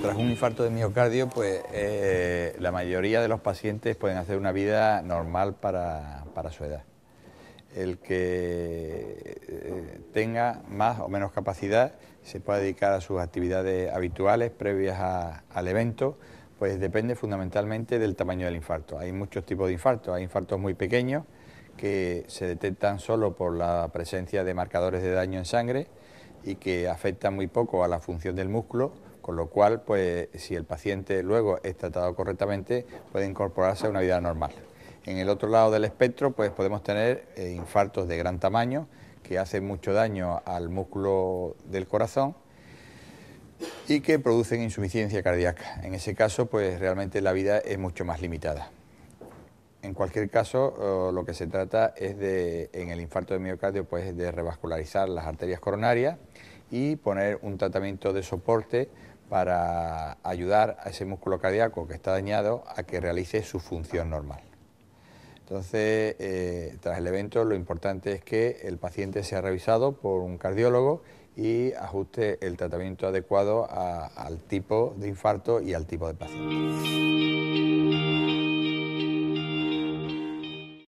Tras un infarto de miocardio, pues eh, la mayoría de los pacientes pueden hacer una vida normal para, su edad. El que eh, tenga más o menos capacidad se pueda dedicar a sus actividades habituales previas al evento, pues depende fundamentalmente del tamaño del infarto. Hay muchos tipos de infartos, hay infartos muy pequeños que se detectan solo por la presencia de marcadores de daño en sangre y que afectan muy poco a la función del músculo con lo cual, pues, si el paciente luego es tratado correctamente, puede incorporarse a una vida normal. En el otro lado del espectro, pues, podemos tener eh, infartos de gran tamaño, que hacen mucho daño al músculo del corazón y que producen insuficiencia cardíaca. En ese caso, pues, realmente la vida es mucho más limitada. En cualquier caso, lo que se trata es de, en el infarto de miocardio, pues de revascularizar las arterias coronarias y poner un tratamiento de soporte para ayudar a ese músculo cardíaco que está dañado a que realice su función normal. Entonces, eh, tras el evento, lo importante es que el paciente sea revisado por un cardiólogo y ajuste el tratamiento adecuado al tipo de infarto y al tipo de paciente.